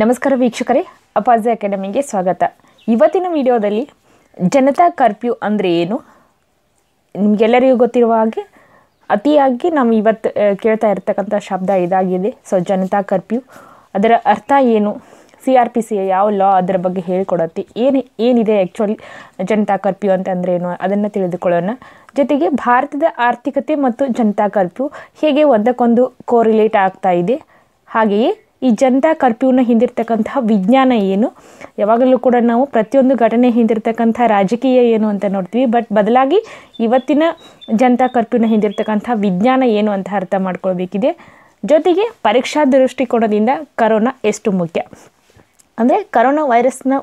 ನಮಸ್ಕಾರ ವೀಕ್ಷಕರೇ ಅಪಾಜೆ ಅಕಾಡೆಮಿಗೆ ಸ್ವಾಗತ ಇವತ್ತಿನ ವಿಡಿಯೋದಲ್ಲಿ ಜನತಾ ಕರ್ಫ್ಯೂ ಅಂದರೆ ಏನು ನಿಮಗೆಲ್ಲರಿಗೂ ಗೊತ್ತಿರುವ ಹಾಗೆ ಅತಿಯಾಗಿ ನಾವು ಇವತ್ತು ಕೇಳ್ತಾ ಇರ್ತಕ್ಕಂಥ ಶಬ್ದ ಇದಾಗಿದೆ ಸೊ ಜನತಾ ಕರ್ಫ್ಯೂ ಅದರ ಅರ್ಥ ಏನು ಸಿ ಆರ್ ಪಿ ಸಿ ಯಾವ ಲಾ ಅದರ ಬಗ್ಗೆ ಹೇಳ್ಕೊಡತ್ತೆ ಏನು ಏನಿದೆ ಆ್ಯಕ್ಚುಲಿ ಜನತಾ ಕರ್ಫ್ಯೂ ಅಂತಂದ್ರೆ ಏನು ಅದನ್ನು ತಿಳಿದುಕೊಳ್ಳೋಣ ಜೊತೆಗೆ ಭಾರತದ ಆರ್ಥಿಕತೆ ಮತ್ತು ಜನತಾ ಕರ್ಫ್ಯೂ ಹೇಗೆ ಒಂದಕ್ಕೊಂದು ಕೋರಿಲೇಟ್ ಆಗ್ತಾ ಇದೆ ಹಾಗೆಯೇ ಈ ಜನತಾ ಕರ್ಫ್ಯೂನ ಹಿಂದಿರ್ತಕ್ಕಂತಹ ವಿಜ್ಞಾನ ಏನು ಯಾವಾಗಲೂ ಕೂಡ ನಾವು ಪ್ರತಿಯೊಂದು ಘಟನೆ ಹಿಂದಿರ್ತಕ್ಕಂಥ ರಾಜಕೀಯ ಏನು ಅಂತ ನೋಡ್ತೀವಿ ಬಟ್ ಬದಲಾಗಿ ಇವತ್ತಿನ ಜನತಾ ಕರ್ಫ್ಯೂನ ಹಿಂದಿರ್ತಕ್ಕಂಥ ವಿಜ್ಞಾನ ಏನು ಅಂತ ಅರ್ಥ ಮಾಡ್ಕೊಳ್ಬೇಕಿದೆ ಜೊತೆಗೆ ಪರೀಕ್ಷಾ ದೃಷ್ಟಿಕೋನದಿಂದ ಕರೋನಾ ಎಷ್ಟು ಮುಖ್ಯ ಅಂದರೆ ಕರೋನಾ ವೈರಸ್ನ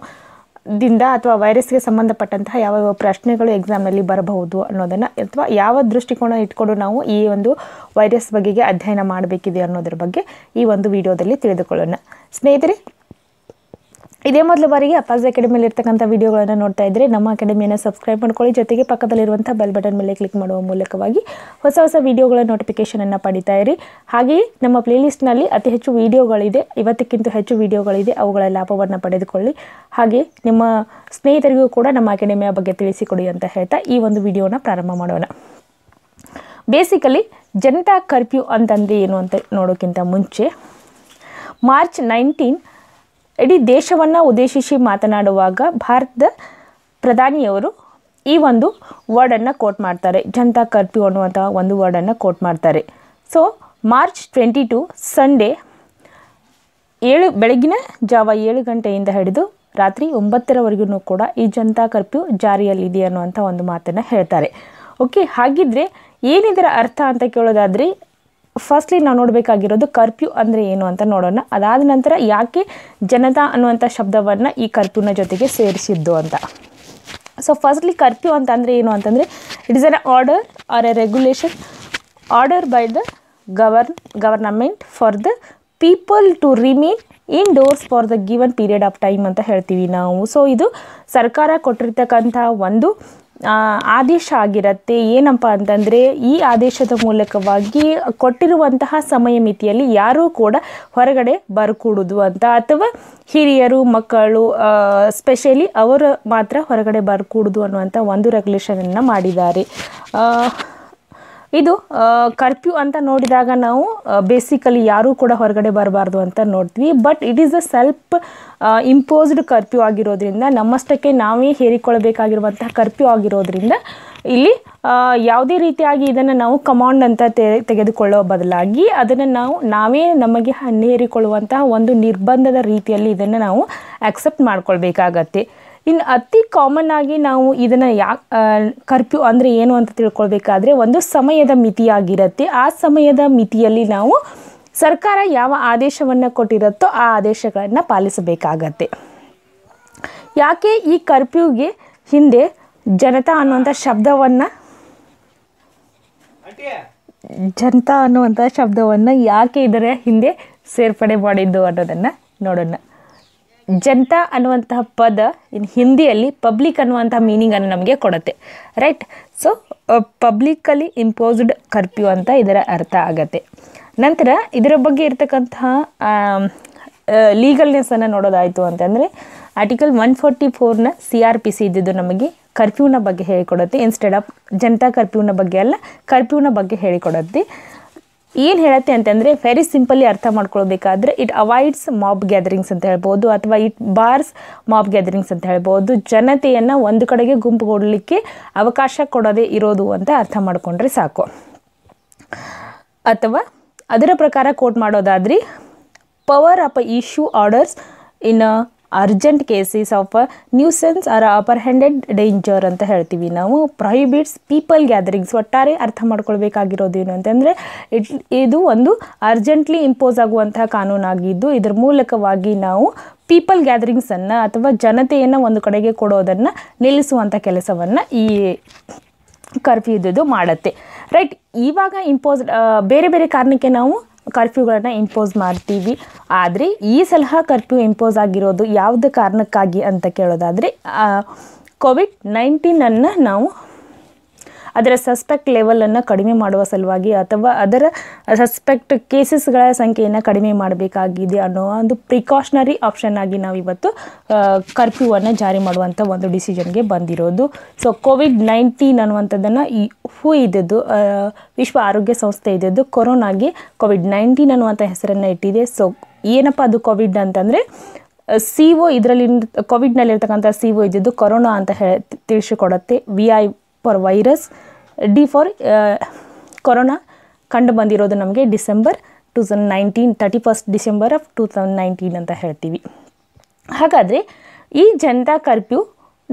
ದಿಂದ ಅಥವಾ ವೈರಸ್ಗೆ ಸಂಬಂಧಪಟ್ಟಂತಹ ಯಾವ ಯಾವ ಪ್ರಶ್ನೆಗಳು ಎಕ್ಸಾಮಲ್ಲಿ ಬರಬಹುದು ಅನ್ನೋದನ್ನು ಅಥವಾ ಯಾವ ದೃಷ್ಟಿಕೋನ ಇಟ್ಕೊಂಡು ನಾವು ಈ ಒಂದು ವೈರಸ್ ಬಗೆಗೆ ಅಧ್ಯಯನ ಮಾಡಬೇಕಿದೆ ಅನ್ನೋದ್ರ ಬಗ್ಗೆ ಈ ಒಂದು ವಿಡಿಯೋದಲ್ಲಿ ತಿಳಿದುಕೊಳ್ಳೋಣ ಸ್ನೇಹಿತರೆ ಇದೇ ಮೊದಲ ಬಾರಿಗೆ ಅಪಾಸ್ ಅಕಾಡೆಮಿಯಲ್ಲಿ ಇರ್ತಕ್ಕಂಥ ವಿಡಿಯೋಗಳನ್ನು ನೋಡ್ತಾ ಇದ್ರೆ ನಮ್ಮ ಅಕಾಡೆಮಿಯನ್ನು ಸಬ್ಸ್ಕ್ರೈಬ್ ಮಾಡ್ಕೊಳ್ಳಿ ಜೊತೆಗೆ ಪಕ್ಕದಲ್ಲಿರುವಂಥ ಬೆಲ್ ಬಟನ್ ಮೇಲೆ ಕ್ಲಿಕ್ ಮಾಡುವ ಮೂಲಕವಾಗಿ ಹೊಸ ಹೊಸ ವಿಡಿಯೋಗಳ ನೋಟಿಫಿಕೇಷನನ್ನು ಪಡಿತಾ ಇರಿ ಹಾಗೆಯೇ ನಮ್ಮ ಪ್ಲೇಲಿಸ್ಟ್ನಲ್ಲಿ ಅತಿ ಹೆಚ್ಚು ವಿಡಿಯೋಗಳಿದೆ ಇವತ್ತಕ್ಕಿಂತ ಹೆಚ್ಚು ವಿಡಿಯೋಗಳಿದೆ ಅವುಗಳ ಲಾಭವನ್ನು ಪಡೆದುಕೊಳ್ಳಿ ಹಾಗೆ ನಿಮ್ಮ ಸ್ನೇಹಿತರಿಗೂ ಕೂಡ ನಮ್ಮ ಅಕಾಡೆಮಿಯ ಬಗ್ಗೆ ತಿಳಿಸಿಕೊಡಿ ಅಂತ ಹೇಳ್ತಾ ಈ ಒಂದು ವಿಡಿಯೋನ ಪ್ರಾರಂಭ ಮಾಡೋಣ ಬೇಸಿಕಲಿ ಜನತಾ ಕರ್ಫ್ಯೂ ಅಂತಂದು ಏನು ಅಂತ ನೋಡೋಕ್ಕಿಂತ ಮುಂಚೆ ಮಾರ್ಚ್ ನೈನ್ಟೀನ್ ಇಡೀ ದೇಶವನ್ನು ಉದ್ದೇಶಿಸಿ ಮಾತನಾಡುವಾಗ ಭಾರತದ ಪ್ರಧಾನಿಯವರು ಈ ಒಂದು ವರ್ಡನ್ನು ಕೋಟ್ ಮಾಡ್ತಾರೆ ಜನತಾ ಕರ್ಫ್ಯೂ ಅನ್ನುವಂಥ ಒಂದು ವರ್ಡನ್ನು ಕೋಟ್ ಮಾಡ್ತಾರೆ so March twenty two Sunday ಏಳು ಬೆಳಗಿನ ಜಾವ ಏಳು ಗಂಟೆಯಿಂದ ಹಿಡಿದು ರಾತ್ರಿ ಒಂಬತ್ತರವರೆಗೂ ಕೂಡ ಈ ಜನತಾ ಕರ್ಫ್ಯೂ ಜಾರಿಯಲ್ಲಿದೆ ಅನ್ನುವಂಥ ಒಂದು ಮಾತನ್ನು ಹೇಳ್ತಾರೆ ಓಕೆ ಹಾಗಿದ್ರೆ ಏನಿದರ ಅರ್ಥ ಅಂತ ಕೇಳೋದಾದರೆ ಫಸ್ಟ್ಲಿ ನಾವು ನೋಡಬೇಕಾಗಿರೋದು ಕರ್ಫ್ಯೂ ಅಂದರೆ ಏನು ಅಂತ ನೋಡೋಣ ಅದಾದ ನಂತರ ಯಾಕೆ ಜನತಾ ಅನ್ನುವಂಥ ಶಬ್ದವನ್ನು ಈ ಕರ್ಫ್ಯೂನ ಜೊತೆಗೆ ಸೇರಿಸಿದ್ದು ಅಂತ ಸೊ ಫಸ್ಟ್ಲಿ ಕರ್ಫ್ಯೂ ಅಂತ ಅಂದರೆ ಏನು ಅಂತಂದರೆ it is an order or a regulation order by the govern government for the people to remain doors for the given period of time ಅಂತ ಹೇಳ್ತೀವಿ ನಾವು ಸೊ ಇದು ಸರ್ಕಾರ ಕೊಟ್ಟಿರ್ತಕ್ಕಂಥ ಒಂದು ಆದೇಶ ಆಗಿರುತ್ತೆ ಏನಪ್ಪ ಅಂತಂದರೆ ಈ ಆದೇಶದ ಮೂಲಕವಾಗಿ ಕೊಟ್ಟಿರುವಂತಹ ಸಮಯ ಮಿತಿಯಲ್ಲಿ ಯಾರೂ ಕೂಡ ಹೊರಗಡೆ ಬರಕೂಡುದು ಅಂತ ಅಥವಾ ಹಿರಿಯರು ಮಕ್ಕಳು ಸ್ಪೆಷಲಿ ಅವರು ಮಾತ್ರ ಹೊರಗಡೆ ಬರಕೂಡುದು ಅನ್ನುವಂಥ ಒಂದು ರೆಗ್ಯುಲೇಷನನ್ನು ಮಾಡಿದ್ದಾರೆ ಇದು ಕರ್ಫ್ಯೂ ಅಂತ ನೋಡಿದಾಗ ನಾವು ಬೇಸಿಕಲಿ ಯಾರೂ ಕೂಡ ಹೊರಗಡೆ ಬರಬಾರ್ದು ಅಂತ ನೋಡ್ತೀವಿ but it is a self imposed curfew ಆಗಿರೋದ್ರಿಂದ ನಮ್ಮಷ್ಟಕ್ಕೆ ನಾವೇ ಹೇರಿಕೊಳ್ಳಬೇಕಾಗಿರುವಂತಹ ಕರ್ಫ್ಯೂ ಆಗಿರೋದ್ರಿಂದ ಇಲ್ಲಿ ಯಾವುದೇ ರೀತಿಯಾಗಿ ಇದನ್ನು ನಾವು ಕಮಾಂಡ್ ಅಂತ ತೆಗೆದುಕೊಳ್ಳೋ ಬದಲಾಗಿ ಅದನ್ನು ನಾವು ನಾವೇ ನಮಗೆ ಹನ್ನೇರಿಕೊಳ್ಳುವಂತಹ ಒಂದು ನಿರ್ಬಂಧದ ರೀತಿಯಲ್ಲಿ ಇದನ್ನು ನಾವು ಆಕ್ಸೆಪ್ಟ್ ಮಾಡ್ಕೊಳ್ಬೇಕಾಗತ್ತೆ ಇನ್ನು ಅತಿ ಕಾಮನ್ ಆಗಿ ನಾವು ಇದನ್ನು ಯಾ ಕರ್ಫ್ಯೂ ಅಂದರೆ ಏನು ಅಂತ ತಿಳ್ಕೊಳ್ಬೇಕಾದ್ರೆ ಒಂದು ಸಮಯದ ಮಿತಿಯಾಗಿರುತ್ತೆ ಆ ಸಮಯದ ಮಿತಿಯಲ್ಲಿ ನಾವು ಸರ್ಕಾರ ಯಾವ ಆದೇಶವನ್ನು ಕೊಟ್ಟಿರುತ್ತೋ ಆ ಆದೇಶಗಳನ್ನು ಪಾಲಿಸಬೇಕಾಗತ್ತೆ ಯಾಕೆ ಈ ಕರ್ಫ್ಯೂಗೆ ಹಿಂದೆ ಜನತಾ ಅನ್ನುವಂಥ ಶಬ್ದವನ್ನು ಜನತಾ ಅನ್ನುವಂಥ ಶಬ್ದವನ್ನು ಯಾಕೆ ಇದರ ಹಿಂದೆ ಸೇರ್ಪಡೆ ಮಾಡಿದ್ದು ಅನ್ನೋದನ್ನು ನೋಡೋಣ ಜನತಾ ಅನ್ನುವಂತಹ ಪದ ಇನ್ ಹಿಂದಿಯಲ್ಲಿ ಪಬ್ಲಿಕ್ ಅನ್ನುವಂಥ ಮೀನಿಂಗನ್ನು ನಮಗೆ ಕೊಡುತ್ತೆ right so publicly imposed curfew ಅಂತ ಇದರ ಅರ್ಥ ಆಗತ್ತೆ ನಂತರ ಇದರ ಬಗ್ಗೆ ಇರತಕ್ಕಂತಹ ಲೀಗಲ್ನೆಸ್ಸನ್ನು ನೋಡೋದಾಯಿತು ಅಂತಂದರೆ ಆರ್ಟಿಕಲ್ ಒನ್ ಫೋರ್ಟಿ ಫೋರ್ನ ಸಿ ಆರ್ ಪಿ ಸಿ ಇದ್ದಿದ್ದು ನಮಗೆ ಕರ್ಫ್ಯೂನ ಬಗ್ಗೆ ಹೇಳಿಕೊಡುತ್ತೆ ಇನ್ಸ್ಟೆಡ್ ಆಫ್ ಜನತಾ ಕರ್ಫ್ಯೂನ ಬಗ್ಗೆ ಅಲ್ಲ ಕರ್ಫ್ಯೂನ ಬಗ್ಗೆ ಹೇಳಿಕೊಡುತ್ತೆ ಏನು ಹೇಳುತ್ತೆ ಅಂತಂದರೆ ವೆರಿ ಸಿಂಪಲಿ ಅರ್ಥ ಮಾಡ್ಕೊಳ್ಬೇಕಾದ್ರೆ ಇಟ್ ಅವಾಯ್ಡ್ಸ್ ಮಾಬ್ ಗ್ಯಾದರಿಂಗ್ಸ್ ಅಂತ ಹೇಳ್ಬೋದು ಅಥವಾ ಇಟ್ ಬಾರ್ಸ್ ಮಾಬ್ ಗ್ಯಾದರಿಂಗ್ಸ್ ಅಂತ ಹೇಳ್ಬೋದು ಜನತೆಯನ್ನು ಒಂದು ಕಡೆಗೆ ಕೊಡಲಿಕ್ಕೆ ಅವಕಾಶ ಕೊಡೋದೇ ಇರೋದು ಅಂತ ಅರ್ಥ ಮಾಡಿಕೊಂಡ್ರೆ ಸಾಕು ಅಥವಾ ಅದರ ಪ್ರಕಾರ ಕೋಟ್ ಮಾಡೋದಾದ್ರೆ power up issue orders in urgent cases of nuisance or apprehended danger ಅಂತ ಹೇಳ್ತೀವಿ ನಾವು ಪ್ರೊಹಿಬಿಟ್ಸ್ ಪೀಪಲ್ ಗ್ಯಾದರಿಂಗ್ಸ್ ಒಟ್ಟಾರೆ ಅರ್ಥ ಮಾಡ್ಕೊಳ್ಬೇಕಾಗಿರೋದೇನು ಅಂತಂದರೆ ಇಟ್ ಇದು ಒಂದು ಅರ್ಜೆಂಟ್ಲಿ ಇಂಪೋಸ್ ಆಗುವಂತಹ ಕಾನೂನಾಗಿದ್ದು ಇದರ ಮೂಲಕವಾಗಿ ನಾವು ಪೀಪಲ್ ಗ್ಯಾದರಿಂಗ್ಸನ್ನು ಅಥವಾ ಜನತೆಯನ್ನು ಒಂದು ಕಡೆಗೆ ಕೊಡೋದನ್ನು ನಿಲ್ಲಿಸುವಂಥ ಕೆಲಸವನ್ನು ಈ ಕರ್ಫ್ಯೂ ಇದ್ದು ಮಾಡುತ್ತೆ ರೈಟ್ ಇವಾಗ ಇಂಪೋಸ್ ಬೇರೆ ಬೇರೆ ಕಾರಣಕ್ಕೆ ನಾವು ಕರ್ಫ್ಯೂಗಳನ್ನು ಇಂಪೋಸ್ ಮಾಡ್ತೀವಿ ಆದರೆ ಈ ಸಲಹ ಕರ್ಫ್ಯೂ ಇಂಪೋಸ್ ಆಗಿರೋದು ಯಾವುದೇ ಕಾರಣಕ್ಕಾಗಿ ಅಂತ ಕೇಳೋದಾದರೆ ಕೋವಿಡ್ ನೈನ್ಟೀನನ್ನು ನಾವು ಅದರ ಸಸ್ಪೆಕ್ಟ್ ಲೆವೆಲನ್ನು ಕಡಿಮೆ ಮಾಡುವ ಸಲುವಾಗಿ ಅಥವಾ ಅದರ ಸಸ್ಪೆಕ್ಟ್ ಕೇಸಸ್ಗಳ ಸಂಖ್ಯೆಯನ್ನು ಕಡಿಮೆ ಮಾಡಬೇಕಾಗಿದೆ ಅನ್ನೋ ಒಂದು ಪ್ರಿಕಾಷನರಿ ಆಪ್ಷನ್ ಆಗಿ ನಾವು ಇವತ್ತು ಅನ್ನು ಜಾರಿ ಮಾಡುವಂಥ ಒಂದು ಡಿಸಿಷನ್ಗೆ ಬಂದಿರೋದು ಸೊ ಕೋವಿಡ್ ನೈನ್ಟೀನ್ ಅನ್ನುವಂಥದ್ದನ್ನು ಈ ಹೂ ಇದ್ದದ್ದು ವಿಶ್ವ ಆರೋಗ್ಯ ಸಂಸ್ಥೆ ಇದ್ದದ್ದು ಕೊರೋನಾಗೆ ಕೋವಿಡ್ ನೈನ್ಟೀನ್ ಅನ್ನುವಂಥ ಹೆಸರನ್ನು ಇಟ್ಟಿದೆ ಸೊ ಏನಪ್ಪ ಅದು ಕೋವಿಡ್ ಅಂತಂದರೆ ಸಿ ಓ ಇದರಲ್ಲಿ ಕೋವಿಡ್ನಲ್ಲಿರ್ತಕ್ಕಂಥ ಸಿ ಒ ಇದ್ದಿದ್ದು ಕೊರೋನಾ ಅಂತ ಹೇಳಿ ತಿಳಿಸಿಕೊಡತ್ತೆ V I for virus D for corona uh, ಕಂಡು ಬಂದಿರೋದು ನಮಗೆ December two thousand nineteen thirty first December of two thousand nineteen ಅಂತ ಹೇಳ್ತೀವಿ ಹಾಗಾದರೆ ಈ ಜನತಾ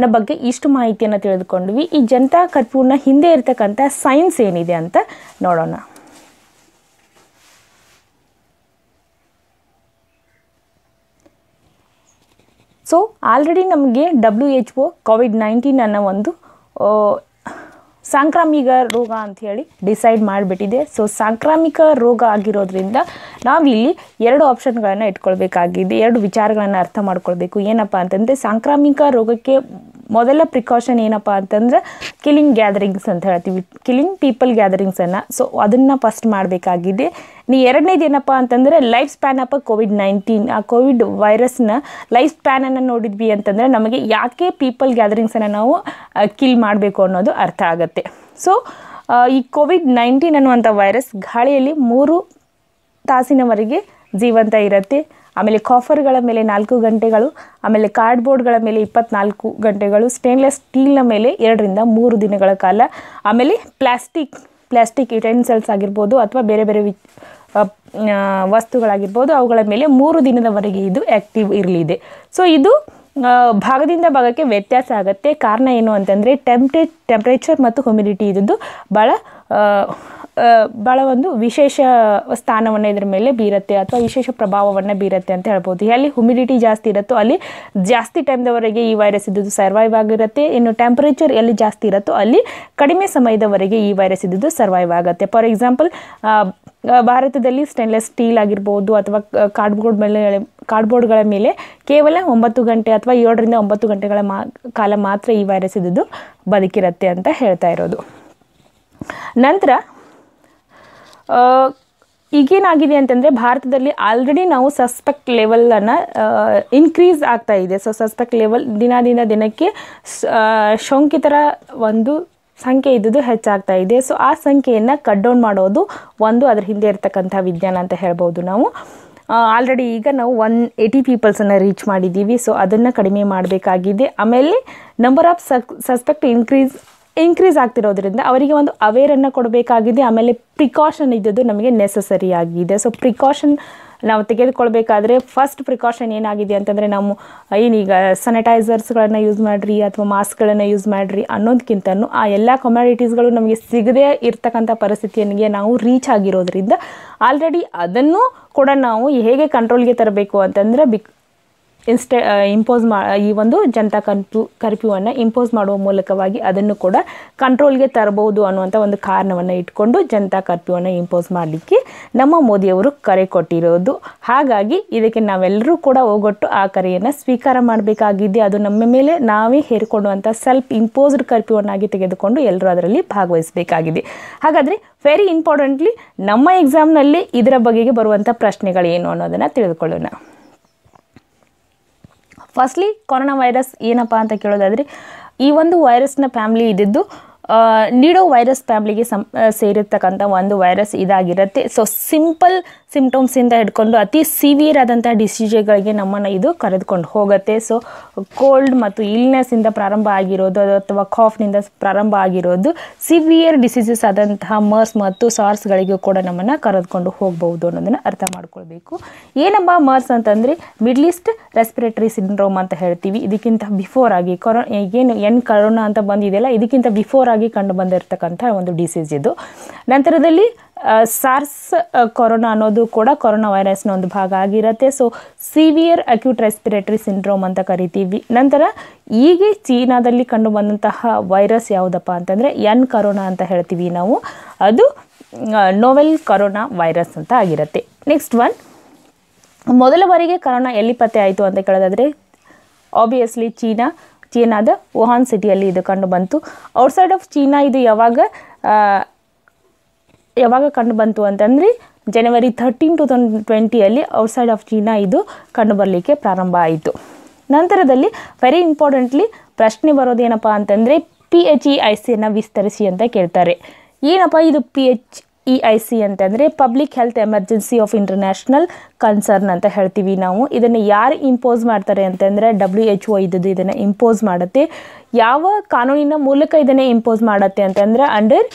ನ ಬಗ್ಗೆ ಇಷ್ಟು ಮಾಹಿತಿಯನ್ನು ತಿಳಿದುಕೊಂಡ್ವಿ ಈ ಜನತಾ ಕರ್ಫ್ಯೂನ ಹಿಂದೆ ಇರತಕ್ಕಂಥ ಸೈನ್ಸ್ ಏನಿದೆ ಅಂತ ನೋಡೋಣ ಸೊ ಆಲ್ರೆಡಿ ನಮಗೆ W H O COVID nineteen ಅನ್ನೋ ಒಂದು ಸಾಂಕ್ರಾಮಿಕ ರೋಗ ಅಂಥೇಳಿ ಡಿಸೈಡ್ ಮಾಡಿಬಿಟ್ಟಿದೆ ಸೊ ಸಾಂಕ್ರಾಮಿಕ ರೋಗ ಆಗಿರೋದ್ರಿಂದ ನಾವಿಲ್ಲಿ ಎರಡು ಆಪ್ಷನ್ಗಳನ್ನು ಇಟ್ಕೊಳ್ಬೇಕಾಗಿದೆ ಎರಡು ವಿಚಾರಗಳನ್ನು ಅರ್ಥ ಮಾಡ್ಕೊಳ್ಬೇಕು ಏನಪ್ಪ ಅಂತಂದರೆ ಸಾಂಕ್ರಾಮಿಕ ರೋಗಕ್ಕೆ ಮೊದಲ ಪ್ರಿಕಾಷನ್ ಏನಪ್ಪ ಅಂತಂದ್ರೆ ಕಿಲಿಂಗ್ ಗ್ಯಾದರಿಂಗ್ಸ್ ಅಂತ ಹೇಳ್ತೀವಿ ಕಿಲಿಂಗ್ ಪೀಪಲ್ ಗ್ಯಾದರಿಂಗ್ಸನ್ನು ಸೊ ಅದನ್ನು ಫಸ್ಟ್ ಮಾಡಬೇಕಾಗಿದೆ ನೀ ಎರಡನೇದು ಏನಪ್ಪ ಅಂತಂದರೆ ಲೈಫ್ ಸ್ಪ್ಯಾನ್ ಅಪ್ಪ ಕೋವಿಡ್ ನೈನ್ಟೀನ್ ಆ ಕೋವಿಡ್ ವೈರಸ್ನ ಲೈಫ್ ಸ್ಪ್ಯಾನನ್ನು ನೋಡಿದ್ವಿ ಅಂತಂದರೆ ನಮಗೆ ಯಾಕೆ ಪೀಪಲ್ ಗ್ಯಾದರಿಂಗ್ಸನ್ನು ನಾವು ಕಿಲ್ ಮಾಡಬೇಕು ಅನ್ನೋದು ಅರ್ಥ ಆಗುತ್ತೆ ಸೊ ಈ ಕೋವಿಡ್ ನೈನ್ಟೀನ್ ಅನ್ನುವಂಥ ವೈರಸ್ ಗಾಳಿಯಲ್ಲಿ ಮೂರು ತಾಸಿನವರೆಗೆ ಜೀವಂತ ಇರುತ್ತೆ ಆಮೇಲೆ ಕಾಫರ್ಗಳ ಮೇಲೆ ನಾಲ್ಕು ಗಂಟೆಗಳು ಆಮೇಲೆ ಕಾರ್ಡ್ಬೋರ್ಡ್ಗಳ ಮೇಲೆ ಇಪ್ಪತ್ನಾಲ್ಕು ಗಂಟೆಗಳು ಸ್ಟೇನ್ಲೆಸ್ ಸ್ಟೀಲ್ನ ಮೇಲೆ ಎರಡರಿಂದ ಮೂರು ದಿನಗಳ ಕಾಲ ಆಮೇಲೆ ಪ್ಲಾಸ್ಟಿಕ್ ಪ್ಲಾಸ್ಟಿಕ್ ಯುಟೆನ್ಸಲ್ಸ್ ಆಗಿರ್ಬೋದು ಅಥವಾ ಬೇರೆ ಬೇರೆ ವಸ್ತುಗಳಾಗಿರ್ಬೋದು ಅವುಗಳ ಮೇಲೆ ಮೂರು ದಿನದವರೆಗೆ ಇದು ಆ್ಯಕ್ಟಿವ್ ಇರಲಿದೆ ಸೊ ಇದು ಭಾಗದಿಂದ ಭಾಗಕ್ಕೆ ವ್ಯತ್ಯಾಸ ಆಗುತ್ತೆ ಕಾರಣ ಏನು ಅಂತಂದರೆ ಟೆಂಪ್ರೇ ಟೆಂಪ್ರೇಚರ್ ಮತ್ತು ಹ್ಯುಮಿಡಿಟಿ ಇದ್ದು ಭಾಳ ಭಾಳ ಒಂದು ವಿಶೇಷ ಸ್ಥಾನವನ್ನು ಇದ್ರ ಮೇಲೆ ಬೀರುತ್ತೆ ಅಥವಾ ವಿಶೇಷ ಪ್ರಭಾವವನ್ನು ಬೀರುತ್ತೆ ಅಂತ ಹೇಳ್ಬೋದು ಅಲ್ಲಿ ಹ್ಯುಮಿಡಿಟಿ ಜಾಸ್ತಿ ಇರುತ್ತೋ ಅಲ್ಲಿ ಜಾಸ್ತಿ ಟೈಮ್ದವರೆಗೆ ಈ ವೈರಸ್ ಇದ್ದುದು ಸರ್ವೈವ್ ಆಗಿರುತ್ತೆ ಇನ್ನು ಟೆಂಪರೇಚರ್ ಎಲ್ಲಿ ಜಾಸ್ತಿ ಇರುತ್ತೋ ಅಲ್ಲಿ ಕಡಿಮೆ ಸಮಯದವರೆಗೆ ಈ ವೈರಸ್ ಇದ್ದುದು ಸರ್ವೈವ್ ಆಗುತ್ತೆ ಫಾರ್ ಎಕ್ಸಾಂಪಲ್ ಭಾರತದಲ್ಲಿ ಸ್ಟೇನ್ಲೆಸ್ ಸ್ಟೀಲ್ ಆಗಿರ್ಬೋದು ಅಥವಾ ಕಾರ್ಡ್ಬೋರ್ಡ್ ಮೇಲೆ ಕಾರ್ಡ್ಬೋರ್ಡ್ಗಳ ಮೇಲೆ ಕೇವಲ ಒಂಬತ್ತು ಗಂಟೆ ಅಥವಾ ಏಳರಿಂದ ಒಂಬತ್ತು ಗಂಟೆಗಳ ಮಾ ಕಾಲ ಮಾತ್ರ ಈ ವೈರಸ್ ಇದ್ದುದು ಬದುಕಿರುತ್ತೆ ಅಂತ ಹೇಳ್ತಾ ಇರೋದು ನಂತರ ಈಗೇನಾಗಿದೆ ಅಂತಂದರೆ ಭಾರತದಲ್ಲಿ ಆಲ್ರೆಡಿ ನಾವು ಸಸ್ಪೆಕ್ಟ್ ಲೆವೆಲನ್ನು ಇನ್ಕ್ರೀಸ್ ಆಗ್ತಾ ಇದೆ ಸೊ ಸಸ್ಪೆಕ್ಟ್ ಲೆವೆಲ್ ದಿನದಿಂದ ದಿನಕ್ಕೆ ಸೋಂಕಿತರ ಒಂದು ಸಂಖ್ಯೆ ಇದ್ದುದು ಹೆಚ್ಚಾಗ್ತಾ ಇದೆ ಸೊ ಆ ಸಂಖ್ಯೆಯನ್ನು ಕಟ್ ಡೌನ್ ಮಾಡೋದು ಒಂದು ಅದ್ರ ಹಿಂದೆ ಇರತಕ್ಕಂಥ ವಿಜ್ಞಾನ ಅಂತ ಹೇಳ್ಬೋದು ನಾವು ಆಲ್ರೆಡಿ ಈಗ ನಾವು ಒನ್ ಏಯ್ಟಿ ಪೀಪಲ್ಸನ್ನು ರೀಚ್ ಮಾಡಿದ್ದೀವಿ ಸೊ ಅದನ್ನು ಕಡಿಮೆ ಮಾಡಬೇಕಾಗಿದೆ ಆಮೇಲೆ number of suspect increase increase ಆಗ್ತಿರೋದ್ರಿಂದ ಅವರಿಗೆ ಒಂದು ಅವೇರನ್ನು ಕೊಡಬೇಕಾಗಿದೆ ಆಮೇಲೆ ಪ್ರಿಕಾಷನ್ ಇದ್ದದ್ದು ನಮಗೆ ನೆಸಸರಿ ಆಗಿದೆ ಸೊ ಪ್ರಿಕಾಷನ್ ನಾವು ತೆಗೆದುಕೊಳ್ಬೇಕಾದ್ರೆ ಫಸ್ಟ್ ಪ್ರಿಕಾಷನ್ ಏನಾಗಿದೆ ಅಂತಂದರೆ ನಾವು ಏನೀಗ ಸ್ಯಾನಿಟೈಸರ್ಸ್ಗಳನ್ನು ಯೂಸ್ ಮಾಡಿರಿ ಅಥವಾ ಮಾಸ್ಕ್ಗಳನ್ನು ಯೂಸ್ ಮಾಡಿರಿ ಅನ್ನೋದಕ್ಕಿಂತನೂ ಆ ಎಲ್ಲ ಕಮ್ಯುನಿಟೀಸ್ಗಳು ನಮಗೆ ಸಿಗದೇ ಇರತಕ್ಕಂಥ ಪರಿಸ್ಥಿತಿಯನ್ಗೆ ನಾವು ರೀಚ್ ಆಗಿರೋದ್ರಿಂದ ಆಲ್ರೆಡಿ ಅದನ್ನು ಕೂಡ ನಾವು ಹೇಗೆ ಕಂಟ್ರೋಲ್ಗೆ ತರಬೇಕು ಅಂತಂದರೆ ಬಿಕ್ ಇನ್ಸ್ಟೆ ಇಂಪೋಸ್ ಮಾ ಈ ಒಂದು ಜನತಾ ಕರ್ಫ್ಯೂ ಕರ್ಫ್ಯೂವನ್ನು ಇಂಪೋಸ್ ಮಾಡುವ ಮೂಲಕವಾಗಿ ಅದನ್ನು ಕೂಡ ಕಂಟ್ರೋಲ್ಗೆ ತರಬಹುದು ಅನ್ನುವಂಥ ಒಂದು ಕಾರಣವನ್ನು ಇಟ್ಕೊಂಡು ಜನತಾ ಕರ್ಫ್ಯೂವನ್ನು ಇಂಪೋಸ್ ಮಾಡಲಿಕ್ಕೆ ನಮ್ಮ ಮೋದಿಯವರು ಕರೆ ಕೊಟ್ಟಿರೋದು ಹಾಗಾಗಿ ಇದಕ್ಕೆ ನಾವೆಲ್ಲರೂ ಕೂಡ ಹೋಗೊಟ್ಟು ಆ ಕರೆಯನ್ನು ಸ್ವೀಕಾರ ಮಾಡಬೇಕಾಗಿದೆ ಅದು ನಮ್ಮ ಮೇಲೆ ನಾವೇ ಹೇರಿಕೊಳ್ಳುವಂಥ ಸೆಲ್ಫ್ ಇಂಪೋಸ್ಡ್ ಕರ್ಫ್ಯೂವನ್ನಾಗಿ ತೆಗೆದುಕೊಂಡು ಎಲ್ಲರೂ ಅದರಲ್ಲಿ ಭಾಗವಹಿಸಬೇಕಾಗಿದೆ ಹಾಗಾದರೆ ವೆರಿ ಇಂಪಾರ್ಟೆಂಟ್ಲಿ ನಮ್ಮ ಎಕ್ಸಾಮ್ನಲ್ಲಿ ಇದರ ಬಗೆಗೆ ಬರುವಂಥ ಪ್ರಶ್ನೆಗಳೇನು ಅನ್ನೋದನ್ನು ತಿಳಿದುಕೊಳ್ಳೋಣ ಫಸ್ಟ್ಲಿ ಕೊರೋನಾ ವೈರಸ್ ಏನಪ್ಪ ಅಂತ ಕೇಳೋದಾದ್ರೆ ಈ ಒಂದು ವೈರಸ್ನ ಫ್ಯಾಮಿಲಿ ಇದ್ದಿದ್ದು ನೀಡೋ ವೈರಸ್ ಫ್ಯಾಮ್ಲಿಗೆ ಸಂ ಸೇರಿರ್ತಕ್ಕಂಥ ಒಂದು ವೈರಸ್ ಇದಾಗಿರುತ್ತೆ ಸೊ ಸಿಂಪಲ್ ಸಿಂಪ್ಟಮ್ಸಿಂದ ಹಿಡ್ಕೊಂಡು ಅತಿ ಸಿವಿಯರ್ ಆದಂಥ ಡಿಸೀಸ್ಗಳಿಗೆ ನಮ್ಮನ್ನು ಇದು ಕರೆದುಕೊಂಡು ಹೋಗುತ್ತೆ ಸೊ ಕೋಲ್ಡ್ ಮತ್ತು ಇಲ್ನೆಸ್ಸಿಂದ ಪ್ರಾರಂಭ ಆಗಿರೋದು ಅಥವಾ ಕಾಫ್ನಿಂದ ಪ್ರಾರಂಭ ಆಗಿರೋದು ಸಿವಿಯರ್ ಡಿಸೀಸಸ್ ಆದಂತಹ ಮರ್ಸ್ ಮತ್ತು ಸಾರ್ಸ್ಗಳಿಗೂ ಕೂಡ ನಮ್ಮನ್ನು ಕರೆದುಕೊಂಡು ಹೋಗಬಹುದು ಅನ್ನೋದನ್ನು ಅರ್ಥ ಮಾಡ್ಕೊಳ್ಬೇಕು ಏನಮ್ಮ ಮರ್ಸ್ ಅಂತಂದರೆ ಮಿಡ್ಲ್ ಈಸ್ಟ್ ರೆಸ್ಪಿರೇಟರಿ ಸಿಂಡ್ರೋಮ್ ಅಂತ ಹೇಳ್ತೀವಿ ಇದಕ್ಕಿಂತ ಬಿಫೋರ್ ಆಗಿ ಕೊರೋ ಏನು ಎನ್ ಕರೋನಾ ಅಂತ ಬಂದಿದೆಯಲ್ಲ ಇದಕ್ಕಿಂತ ಬಿಫೋರ್ ಆಗಿ ಆಗಿ ಕಂಡು ಬಂದಿರತಕ್ಕಂಥ ಒಂದು ಡಿಸೀಸ್ ಇದು ನಂತರದಲ್ಲಿ ಸಾರ್ಸ್ ಕೊರೋನಾ ಅನ್ನೋದು ಕೂಡ ಕೊರೋನಾ ವೈರಸ್ನ ಒಂದು ಭಾಗ ಆಗಿರುತ್ತೆ so severe acute respiratory syndrome ಅಂತ ಕರಿತೀವಿ ನಂತರ ಈಗ ಚೀನಾದಲ್ಲಿ ಕಂಡು ಬಂದಂತಹ ವೈರಸ್ ಯಾವುದಪ್ಪ ಅಂತಂದರೆ ಎನ್ ಕರೋನಾ ಅಂತ ಹೇಳ್ತೀವಿ ನಾವು ಅದು ನೋವೆಲ್ ಕರೋನಾ ವೈರಸ್ ಅಂತ ಆಗಿರುತ್ತೆ ನೆಕ್ಸ್ಟ್ ಒನ್ ಮೊದಲ ಬಾರಿಗೆ ಕರೋನಾ ಎಲ್ಲಿ ಪತ್ತೆ ಆಯಿತು ಅಂತ ಕೇಳೋದಾದರೆ ಆಬ್ವಿಯಸ್ಲಿ ಚೀನಾ ಚೀನಾದ ವುಹಾನ್ ಸಿಟಿಯಲ್ಲಿ ಇದು ಕಂಡು ಬಂತು ಔಟ್ಸೈಡ್ ಆಫ್ ಚೀನಾ ಇದು ಯಾವಾಗ ಯಾವಾಗ ಕಂಡು ಬಂತು ಅಂತಂದ್ರೆ ಜನವರಿ ಥರ್ಟೀನ್ ಟು ತೌಸಂಡ್ ಟ್ವೆಂಟಿಯಲ್ಲಿ ಔಟ್ಸೈಡ್ ಆಫ್ ಚೀನಾ ಇದು ಕಂಡು ಬರಲಿಕ್ಕೆ ಪ್ರಾರಂಭ ಆಯಿತು ನಂತರದಲ್ಲಿ ವೆರಿ ಇಂಪಾರ್ಟೆಂಟ್ಲಿ ಪ್ರಶ್ನೆ ಬರೋದೇನಪ್ಪ ಅಂತಂದರೆ P H E e I ಸಿಯನ್ನು ವಿಸ್ತರಿಸಿ ಅಂತ ಕೇಳ್ತಾರೆ ಏನಪ್ಪ ಇದು P H E I C ಅಂತಂದರೆ public health emergency of international concern ಅಂತ ಹೇಳ್ತೀವಿ ನಾವು ಇದನ್ನು ಯಾರು ಇಂಪೋಸ್ ಮಾಡ್ತಾರೆ ಅಂತಂದರೆ ಡಬ್ಲ್ಯೂ ಎಚ್ ಒ ಇದ್ದದ್ದು ಇದನ್ನು ಇಂಪೋಸ್ ಮಾಡುತ್ತೆ ಯಾವ ಕಾನೂನಿನ ಮೂಲಕ ಇದನ್ನು ಇಂಪೋಸ್ ಮಾಡುತ್ತೆ ಅಂತಂದರೆ ಅಂಡರ್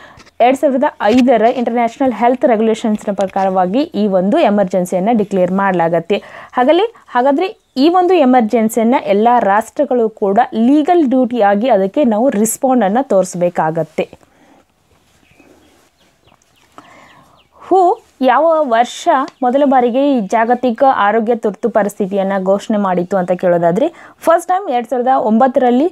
ಎರಡು ಸಾವಿರದ ಐದರ ಇಂಟರ್ನ್ಯಾಷನಲ್ ಹೆಲ್ತ್ ರೆಗ್ಯುಲೇಷನ್ಸ್ನ ಪ್ರಕಾರವಾಗಿ ಈ ಒಂದು ಎಮರ್ಜೆನ್ಸಿಯನ್ನು ಡಿಕ್ಲೇರ್ ಮಾಡಲಾಗತ್ತೆ ಹಾಗಲ್ಲಿ ಹಾಗಾದರೆ ಈ ಒಂದು ಎಮರ್ಜೆನ್ಸಿಯನ್ನು ಎಲ್ಲ ರಾಷ್ಟ್ರಗಳು ಕೂಡ ಲೀಗಲ್ ಡ್ಯೂಟಿಯಾಗಿ ಅದಕ್ಕೆ ನಾವು ರಿಸ್ಪಾಂಡನ್ನು ತೋರಿಸ್ಬೇಕಾಗತ್ತೆ ಹೂ ಯಾವ ವರ್ಷ ಮೊದಲ ಬಾರಿಗೆ ಈ ಜಾಗತಿಕ ಆರೋಗ್ಯ ತುರ್ತು ಪರಿಸ್ಥಿತಿಯನ್ನು ಘೋಷಣೆ ಮಾಡಿತ್ತು ಅಂತ ಕೇಳೋದಾದರೆ ಫಸ್ಟ್ ಟೈಮ್ ಎರಡು ಸಾವಿರದ ಒಂಬತ್ತರಲ್ಲಿ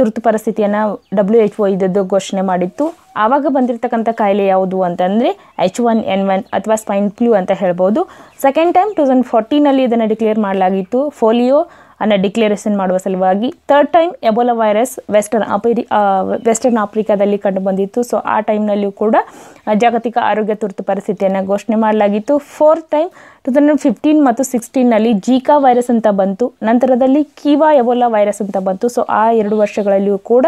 ತುರ್ತು ಪರಿಸ್ಥಿತಿಯನ್ನು ಡಬ್ಲ್ಯೂ ಎಚ್ ಒ ಇದ್ದದ್ದು ಘೋಷಣೆ ಮಾಡಿತ್ತು ಆವಾಗ ಬಂದಿರತಕ್ಕಂಥ ಕಾಯಿಲೆ ಯಾವುದು ಅಂತಂದರೆ ಎಚ್ ಒನ್ ಎನ್ ಒನ್ ಅಥವಾ ಸ್ಪೈನ್ ಫ್ಲೂ ಅಂತ ಹೇಳ್ಬೋದು ಸೆಕೆಂಡ್ ಟೈಮ್ ಟೂ ತೌಸಂಡ್ ಫೋರ್ಟೀನಲ್ಲಿ ಇದನ್ನು ಡಿಕ್ಲೇರ್ ಮಾಡಲಾಗಿತ್ತು ಫೋಲಿಯೋ ಅನ್ನ ಡಿಕ್ಲೇರೇಷನ್ ಮಾಡುವ ಸಲುವಾಗಿ third time Ebola virus western ಅಪೇರಿ ವೆಸ್ಟರ್ನ್ ಆಫ್ರಿಕಾದಲ್ಲಿ ಕಂಡುಬಂದಿತ್ತು ಸೊ ಆ ಟೈಮ್ನಲ್ಲಿಯೂ ಕೂಡ ಜಾಗತಿಕ ಆರೋಗ್ಯ ತುರ್ತು ಪರಿಸ್ಥಿತಿಯನ್ನು ಘೋಷಣೆ ಮಾಡಲಾಗಿತ್ತು fourth time two thousand fifteen ಮತ್ತು ಸಿಕ್ಸ್ಟೀನಲ್ಲಿ ಜೀಕಾ ವೈರಸ್ ಅಂತ ಬಂತು ನಂತರದಲ್ಲಿ ಕೀವಾ ಎಬೋಲಾ ವೈರಸ್ ಅಂತ ಬಂತು ಸೊ ಆ ಎರಡು ವರ್ಷಗಳಲ್ಲಿಯೂ ಕೂಡ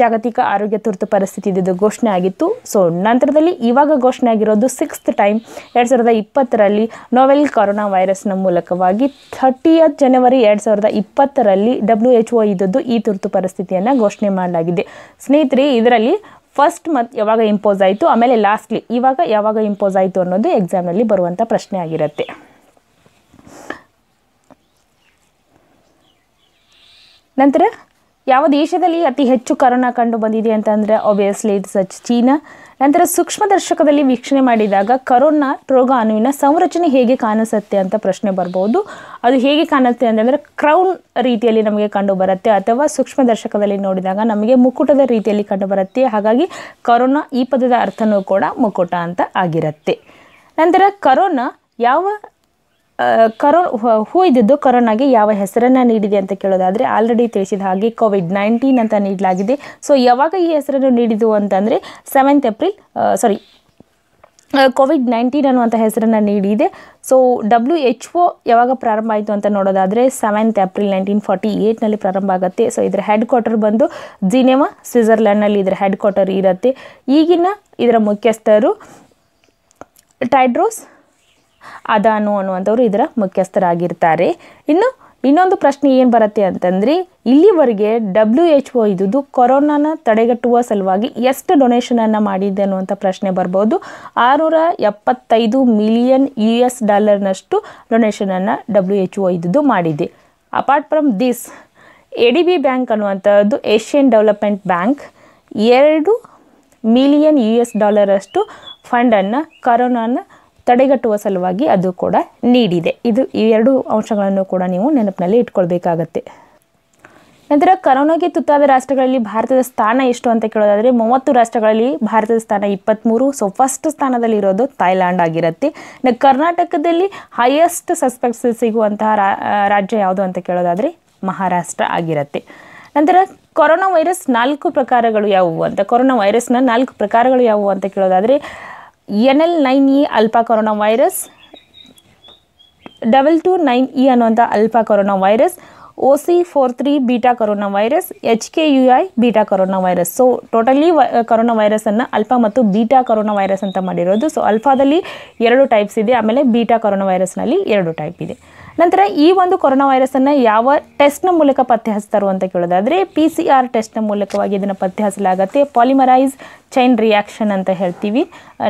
ಜಾಗತಿಕ ಆರೋಗ್ಯ ತುರ್ತು ಪರಿಸ್ಥಿತಿ ಇದ್ದಿದ್ದು ಘೋಷಣೆ ಆಗಿತ್ತು ಸೊ ನಂತರದಲ್ಲಿ ಇವಾಗ ಘೋಷಣೆ ಆಗಿರೋದು ಸಿಕ್ಸ್ತ್ ಟೈಮ್ ಎರಡು ಸಾವಿರದ ಇಪ್ಪತ್ತರಲ್ಲಿ ನೋವೆಲ್ ಕೊರೋನಾ ವೈರಸ್ನ ಮೂಲಕವಾಗಿ ಥರ್ಟಿಯತ್ ಜನವರಿ ಎರಡು ಸಾವಿರದ ಇಪ್ಪತ್ತರಲ್ಲಿ ಡಬ್ಲ್ಯೂ ಎಚ್ ಒ ಇದ್ದದ್ದು ಈ ತುರ್ತು ಪರಿಸ್ಥಿತಿಯನ್ನು ಘೋಷಣೆ ಮಾಡಲಾಗಿದೆ ಸ್ನೇಹಿತರೆ ಇದರಲ್ಲಿ ಫಸ್ಟ್ ಮತ್ತು ಯಾವಾಗ ಇಂಪೋಸ್ ಆಯಿತು ಆಮೇಲೆ ಲಾಸ್ಟ್ಲಿ ಇವಾಗ ಯಾವಾಗ ಇಂಪೋಸ್ ಆಯಿತು ಅನ್ನೋದು ಎಕ್ಸಾಮ್ನಲ್ಲಿ ಬರುವಂಥ ಪ್ರಶ್ನೆ ಆಗಿರುತ್ತೆ ನಂತರ ಯಾವ ದೇಶದಲ್ಲಿ ಅತಿ ಹೆಚ್ಚು ಕರೋನಾ ಕಂಡು ಬಂದಿದೆ ಅಂತಂದರೆ ಆಬ್ವಿಯಸ್ಲಿ ಇಟ್ಸ್ ಸಚ್ ಚೀನಾ ನಂತರ ಸೂಕ್ಷ್ಮದರ್ಶಕದಲ್ಲಿ ವೀಕ್ಷಣೆ ಮಾಡಿದಾಗ ಕರೋನಾ ರೋಗ ಅನುವಿನ ಸಂರಚನೆ ಹೇಗೆ ಕಾಣಿಸುತ್ತೆ ಅಂತ ಪ್ರಶ್ನೆ ಬರ್ಬೋದು ಅದು ಹೇಗೆ ಕಾಣುತ್ತೆ ಅಂತಂದರೆ ಕ್ರೌನ್ ರೀತಿಯಲ್ಲಿ ನಮಗೆ ಕಂಡು ಬರುತ್ತೆ ಅಥವಾ ಸೂಕ್ಷ್ಮದರ್ಶಕದಲ್ಲಿ ನೋಡಿದಾಗ ನಮಗೆ ಮುಕುಟದ ರೀತಿಯಲ್ಲಿ ಕಂಡು ಬರುತ್ತೆ ಹಾಗಾಗಿ ಕರೋನಾ ಈ ಪದದ ಅರ್ಥನೂ ಕೂಡ ಮುಕುಟ ಅಂತ ಆಗಿರುತ್ತೆ ನಂತರ ಕರೋನಾ ಯಾವ ಕರೋ ಹೂ ಇದ್ದಿದ್ದು ಕರೋನಾಗೆ ಯಾವ ಹೆಸರನ್ನು ನೀಡಿದೆ ಅಂತ ಕೇಳೋದಾದರೆ ಆಲ್ರೆಡಿ ತಿಳಿಸಿದ ಹಾಗೆ ಕೋವಿಡ್ ನೈನ್ಟೀನ್ ಅಂತ ನೀಡಲಾಗಿದೆ ಸೊ ಯಾವಾಗ ಈ ಹೆಸರನ್ನು ನೀಡಿದ್ದು ಅಂತಂದರೆ seventh April sorry COVID nineteen ಅನ್ನುವಂಥ ಹೆಸರನ್ನು ನೀಡಿದೆ ಸೊ ಡಬ್ಲ್ಯೂ ಎಚ್ ಒ ಯಾವಾಗ ಪ್ರಾರಂಭ ಆಯಿತು ಅಂತ ನೋಡೋದಾದರೆ ಸೆವೆಂತ್ ಏಪ್ರಿಲ್ ನೈನ್ಟೀನ್ ಫಾರ್ಟಿ ಏಯ್ಟ್ನಲ್ಲಿ ಪ್ರಾರಂಭ ಆಗುತ್ತೆ ಸೊ ಇದರ ಹೆಡ್ ಕ್ವಾರ್ಟರ್ ಬಂದು ಜಿನೆವಾ ಸ್ವಿಜರ್ಲ್ಯಾಂಡ್ನಲ್ಲಿ ಇದರ ಹೆಡ್ ಕ್ವಾರ್ಟರ್ ಇರುತ್ತೆ ಈಗಿನ ಇದರ ಮುಖ್ಯಸ್ಥರು ಟೈಡ್ರೋಸ್ ಅದಾನು ಅನ್ನುವಂಥವ್ರು ಇದರ ಮುಖ್ಯಸ್ಥರಾಗಿರ್ತಾರೆ ಇನ್ನು ಇನ್ನೊಂದು ಪ್ರಶ್ನೆ ಏನು ಬರುತ್ತೆ ಅಂತಂದರೆ ಇಲ್ಲಿವರೆಗೆ ಡಬ್ಲ್ಯೂ ಎಚ್ ಒ ಇದ್ದುದು ಕೊರೋನಾನ ತಡೆಗಟ್ಟುವ ಸಲುವಾಗಿ ಎಷ್ಟು ಡೊನೇಷನನ್ನು ಮಾಡಿದೆ ಅನ್ನುವಂಥ ಪ್ರಶ್ನೆ ಬರ್ಬೋದು ಆರುನೂರ ಎಪ್ಪತ್ತೈದು ಮಿಲಿಯನ್ ಯು ಎಸ್ ಡಾಲರ್ನಷ್ಟು ಡೊನೇಷನನ್ನು ಡಬ್ಲ್ಯೂ ಎಚ್ ಒ ಇದ್ದುದು ಮಾಡಿದೆ apart from this A D B bank ಅನ್ನುವಂಥದ್ದು ಏಷ್ಯನ್ ಡೆವಲಪ್ಮೆಂಟ್ ಬ್ಯಾಂಕ್ ಎರಡು ಮಿಲಿಯನ್ ಯು ಎಸ್ ಡಾಲರಷ್ಟು ಫಂಡನ್ನು ಕರೋನಾನ ತಡೆಗಟ್ಟುವ ಸಲುವಾಗಿ ಅದು ಕೂಡ ನೀಡಿದೆ ಇದು ಈ ಎರಡು ಅಂಶಗಳನ್ನು ಕೂಡ ನೀವು ನೆನಪಿನಲ್ಲಿ ಇಟ್ಕೊಳ್ಬೇಕಾಗತ್ತೆ ನಂತರ ಕರೋನಾಗೆ ತುತ್ತಾದ ರಾಷ್ಟ್ರಗಳಲ್ಲಿ ಭಾರತದ ಸ್ಥಾನ ಎಷ್ಟು ಅಂತ ಕೇಳೋದಾದರೆ ಮೂವತ್ತು ರಾಷ್ಟ್ರಗಳಲ್ಲಿ ಭಾರತದ ಸ್ಥಾನ ಇಪ್ಪತ್ತ್ಮೂರು ಸೊ ಫಸ್ಟ್ ಸ್ಥಾನದಲ್ಲಿ ಇರೋದು ಥೈಲ್ಯಾಂಡ್ ಆಗಿರುತ್ತೆ ಕರ್ನಾಟಕದಲ್ಲಿ ಹೈಯೆಸ್ಟ್ ಸಸ್ಪೆಕ್ಟ್ಸ್ ಸಿಗುವಂತಹ ರಾಜ್ಯ ಯಾವುದು ಅಂತ ಕೇಳೋದಾದರೆ ಮಹಾರಾಷ್ಟ್ರ ಆಗಿರುತ್ತೆ ನಂತರ ಕೊರೋನಾ ವೈರಸ್ ನಾಲ್ಕು ಪ್ರಕಾರಗಳು ಯಾವುವು ಅಂತ ಕೊರೋನಾ ವೈರಸ್ನ ನಾಲ್ಕು ಪ್ರಕಾರಗಳು ಯಾವುವು ಅಂತ ಕೇಳೋದಾದರೆ N L nine E alpha corona virus double two nine E ಅನ್ನುವಂಥ alpha corona virus O C four three beta corona virus H K U I beta corona virus so totally corona ವೈರಸನ್ನು alpha ಮತ್ತು beta corona virus ಅಂತ ಮಾಡಿರೋದು so ಅಲ್ಫಾದಲ್ಲಿ ಎರಡು types ಇದೆ ಆಮೇಲೆ beta corona ವೈರಸ್ನಲ್ಲಿ ಎರಡು type ಇದೆ ನಂತರ ಈ ಒಂದು ಕೊರೋನಾ ವೈರಸನ್ನು ಯಾವ ಟೆಸ್ಟ್ನ ಮೂಲಕ ಪತ್ತೆ ಹಚ್ತಾರೋ ಅಂತ ಕೇಳೋದಾದರೆ ಪಿ ಸಿ ಆರ್ ಟೆಸ್ಟ್ನ ಮೂಲಕವಾಗಿ ಇದನ್ನು ಪತ್ತೆ ಹಚ್ಚಲಾಗತ್ತೆ ಪಾಲಿಮರೈಸ್ ಚೈನ್ ರಿಯಾಕ್ಷನ್ ಅಂತ ಹೇಳ್ತೀವಿ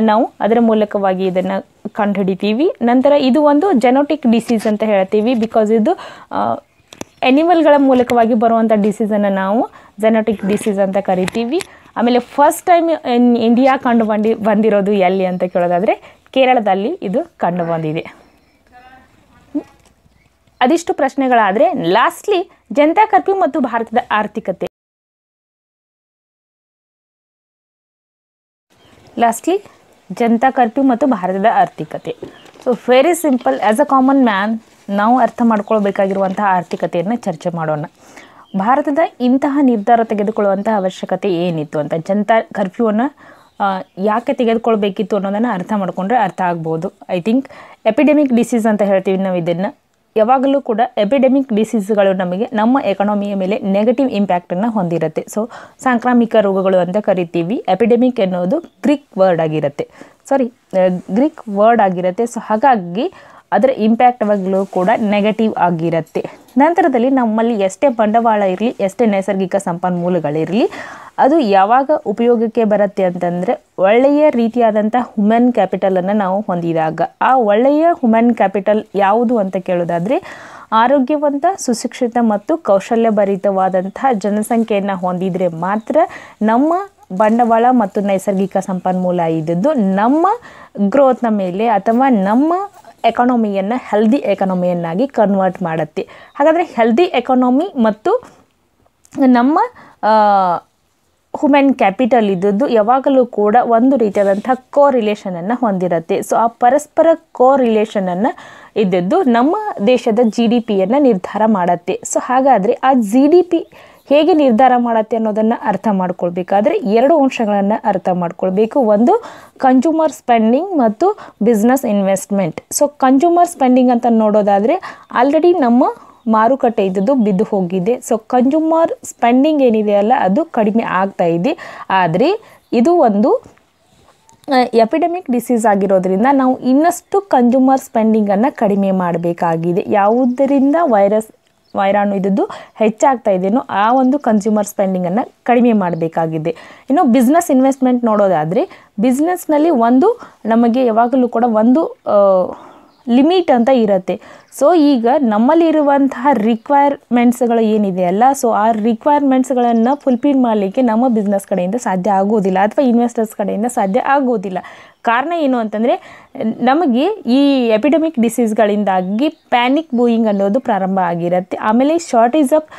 ನಾವು ಅದರ ಮೂಲಕವಾಗಿ ಇದನ್ನು ಕಂಡುಹಿಡಿತೀವಿ ನಂತರ ಇದು ಒಂದು ಜೆನೋಟಿಕ್ ಡಿಸೀಸ್ ಅಂತ ಹೇಳ್ತೀವಿ ಬಿಕಾಸ್ ಇದು ಎನಿಮಲ್ಗಳ ಮೂಲಕವಾಗಿ ಬರುವಂಥ ಡಿಸೀಸನ್ನು ನಾವು ಜೆನೋಟಿಕ್ ಡಿಸೀಸ್ ಅಂತ ಕರಿತೀವಿ ಆಮೇಲೆ ಫಸ್ಟ್ ಟೈಮ್ ಇನ್ ಇಂಡಿಯಾ ಕಂಡು ಬಂದಿ ಬಂದಿರೋದು ಎಲ್ಲಿ ಅಂತ ಕೇಳೋದಾದರೆ ಕೇರಳದಲ್ಲಿ ಇದು ಕಂಡು ಬಂದಿದೆ ಅದಿಷ್ಟು ಪ್ರಶ್ನೆಗಳಾದರೆ ಲಾಸ್ಟ್ಲಿ ಜನತಾ ಕರ್ಫ್ಯೂ ಮತ್ತು ಭಾರತದ ಆರ್ಥಿಕತೆ ಲಾಸ್ಟ್ಲಿ ಜನತಾ ಕರ್ಫ್ಯೂ ಮತ್ತು ಭಾರತದ ಆರ್ಥಿಕತೆ so very simple as a common man ನಾವು ಅರ್ಥ ಮಾಡ್ಕೊಳ್ಬೇಕಾಗಿರುವಂತಹ ಆರ್ಥಿಕತೆಯನ್ನು ಚರ್ಚೆ ಮಾಡೋಣ ಭಾರತದ ಇಂತಹ ನಿರ್ಧಾರ ತೆಗೆದುಕೊಳ್ಳುವಂಥ ಅವಶ್ಯಕತೆ ಏನಿತ್ತು ಅಂತ ಜನತಾ ಕರ್ಫ್ಯೂವನ್ನು ಯಾಕೆ ತೆಗೆದುಕೊಳ್ಬೇಕಿತ್ತು ಅನ್ನೋದನ್ನು ಅರ್ಥ ಮಾಡಿಕೊಂಡ್ರೆ ಅರ್ಥ ಆಗ್ಬೋದು ಐ ಥಿಂಕ್ ಎಪಿಡೆಮಿಕ್ ಡಿಸೀಸ್ ಅಂತ ಹೇಳ್ತೀವಿ ನಾವು ಇದನ್ನು ಯಾವಾಗಲೂ ಕೂಡ ಎಪಿಡೆಮಿಕ್ ಡಿಸೀಸ್ಗಳು ನಮಗೆ ನಮ್ಮ ಎಕನಾಮಿಯ ಮೇಲೆ ನೆಗೆಟಿವ್ ಇಂಪ್ಯಾಕ್ಟನ್ನು ಹೊಂದಿರುತ್ತೆ ಸೊ ಸಾಂಕ್ರಾಮಿಕ ರೋಗಗಳು ಅಂತ ಕರಿತೀವಿ ಎಪಿಡೆಮಿಕ್ ಎನ್ನುವುದು ಗ್ರೀಕ್ ವರ್ಡ್ ಆಗಿರುತ್ತೆ ಸಾರಿ ಗ್ರೀಕ್ ವರ್ಡ್ ಆಗಿರುತ್ತೆ ಸೊ ಹಾಗಾಗಿ ಅದರ ಇಂಪ್ಯಾಕ್ಟ್ ಕೂಡ ನೆಗೆಟಿವ್ ಆಗಿರುತ್ತೆ ನಂತರದಲ್ಲಿ ನಮ್ಮಲ್ಲಿ ಎಷ್ಟೇ ಬಂಡವಾಳ ಇರಲಿ ಎಷ್ಟೇ ನೈಸರ್ಗಿಕ ಸಂಪನ್ಮೂಲಗಳಿರಲಿ ಅದು ಯಾವಾಗ ಉಪಯೋಗಕ್ಕೆ ಬರುತ್ತೆ ಅಂತಂದರೆ ಒಳ್ಳೆಯ ರೀತಿಯಾದಂಥ ಹ್ಯುಮನ್ ಕ್ಯಾಪಿಟಲನ್ನು ನಾವು ಹೊಂದಿದಾಗ ಆ ಒಳ್ಳೆಯ ಹ್ಯುಮನ್ ಕ್ಯಾಪಿಟಲ್ ಯಾವುದು ಅಂತ ಕೇಳೋದಾದರೆ ಆರೋಗ್ಯವಂತ ಸುಶಿಕ್ಷಿತ ಮತ್ತು ಕೌಶಲ್ಯಭರಿತವಾದಂತಹ ಜನಸಂಖ್ಯೆಯನ್ನು ಹೊಂದಿದರೆ ಮಾತ್ರ ನಮ್ಮ ಬಂಡವಾಳ ಮತ್ತು ನೈಸರ್ಗಿಕ ಸಂಪನ್ಮೂಲ ಇದ್ದದ್ದು ನಮ್ಮ ಗ್ರೋತ್ನ ಮೇಲೆ ಅಥವಾ ನಮ್ಮ ಎಕಾನಮಿಯನ್ನು ಹೆಲ್ದಿ ಎಕಾನಮಿಯನ್ನಾಗಿ ಕನ್ವರ್ಟ್ ಮಾಡುತ್ತೆ ಹಾಗಾದರೆ ಹೆಲ್ದಿ ಎಕಾನಮಿ ಮತ್ತು ನಮ್ಮ ಹ್ಯೂಮನ್ ಕ್ಯಾಪಿಟಲ್ ಇದ್ದದ್ದು ಯಾವಾಗಲೂ ಕೂಡ ಒಂದು ರೀತಿಯಾದಂಥ ಕೋ ರಿಲೇಷನನ್ನು ಹೊಂದಿರುತ್ತೆ ಸೊ ಆ ಪರಸ್ಪರ ಕೋ ರಿಲೇಷನನ್ನು ಇದ್ದದ್ದು ನಮ್ಮ ದೇಶದ ಜಿ ಡಿ ಪಿಯನ್ನು ನಿರ್ಧಾರ ಮಾಡುತ್ತೆ ಸೊ ಹಾಗಾದರೆ ಆ ಜಿ ಡಿ ಪಿ ಹೇಗೆ ನಿರ್ಧಾರ ಮಾಡುತ್ತೆ ಅನ್ನೋದನ್ನು ಅರ್ಥ ಮಾಡ್ಕೊಳ್ಬೇಕಾದ್ರೆ ಎರಡು ಅಂಶಗಳನ್ನು ಅರ್ಥ ಮಾಡ್ಕೊಳ್ಬೇಕು ಒಂದು ಕನ್ಸ್ಯೂಮರ್ ಸ್ಪೆಂಡಿಂಗ್ ಮತ್ತು business investment so consumer spending ಅಂತ ನೋಡೋದಾದರೆ ಆಲ್ರೆಡಿ ನಮ್ಮ ಮಾರುಕಟ್ಟೆ ಇದ್ದದ್ದು ಬಿದ್ದು ಹೋಗಿದೆ ಸೊ ಕನ್ಸ್ಯೂಮರ್ ಸ್ಪೆಂಡಿಂಗ್ ಏನಿದೆ ಅಲ್ಲ ಅದು ಕಡಿಮೆ ಆಗ್ತಾ ಇದೆ ಆದರೆ ಇದು ಒಂದು ಎಪಿಡೆಮಿಕ್ ಡಿಸೀಸ್ ಆಗಿರೋದ್ರಿಂದ ನಾವು ಇನ್ನಷ್ಟು ಕನ್ಸ್ಯೂಮರ್ ಸ್ಪೆಂಡಿಂಗನ್ನು ಕಡಿಮೆ ಮಾಡಬೇಕಾಗಿದೆ ಯಾವುದರಿಂದ ವೈರಸ್ ವೈರಾಣು ಇದ್ದದ್ದು ಹೆಚ್ಚಾಗ್ತಾ ಇದೆಯೋ ಆ ಒಂದು ಕನ್ಸ್ಯೂಮರ್ ಸ್ಪೆಂಡಿಂಗನ್ನು ಕಡಿಮೆ ಮಾಡಬೇಕಾಗಿದೆ ಇನ್ನು ಬಿಸ್ನೆಸ್ ಇನ್ವೆಸ್ಟ್ಮೆಂಟ್ ನೋಡೋದಾದರೆ ಬಿಸ್ನೆಸ್ನಲ್ಲಿ ಒಂದು ನಮಗೆ ಯಾವಾಗಲೂ ಕೂಡ ಒಂದು ಲಿಮಿಟ್ ಅಂತ ಇರುತ್ತೆ ಸೊ ಈಗ ನಮ್ಮಲ್ಲಿರುವಂತಹ ರಿಕ್ವೈರ್ಮೆಂಟ್ಸ್ಗಳು ಏನಿದೆಯಲ್ಲ ಸೊ ಆ ರಿಕ್ವೈರ್ಮೆಂಟ್ಸ್ಗಳನ್ನು ಫುಲ್ಫಿಲ್ ಮಾಡಲಿಕ್ಕೆ ನಮ್ಮ ಬಿಸ್ನೆಸ್ ಕಡೆಯಿಂದ ಸಾಧ್ಯ ಆಗೋದಿಲ್ಲ ಅಥವಾ ಇನ್ವೆಸ್ಟರ್ಸ್ ಕಡೆಯಿಂದ ಸಾಧ್ಯ ಆಗೋದಿಲ್ಲ ಕಾರಣ ಏನು ಅಂತಂದರೆ ನಮಗೆ ಈ ಎಪಿಡೆಮಿಕ್ ಡಿಸೀಸ್ಗಳಿಂದಾಗಿ ಪ್ಯಾನಿಕ್ ಬೂಯಿಂಗ್ ಅನ್ನೋದು ಪ್ರಾರಂಭ ಆಗಿರುತ್ತೆ ಆಮೇಲೆ ಶಾರ್ಟೇಜ್ ಆಫ್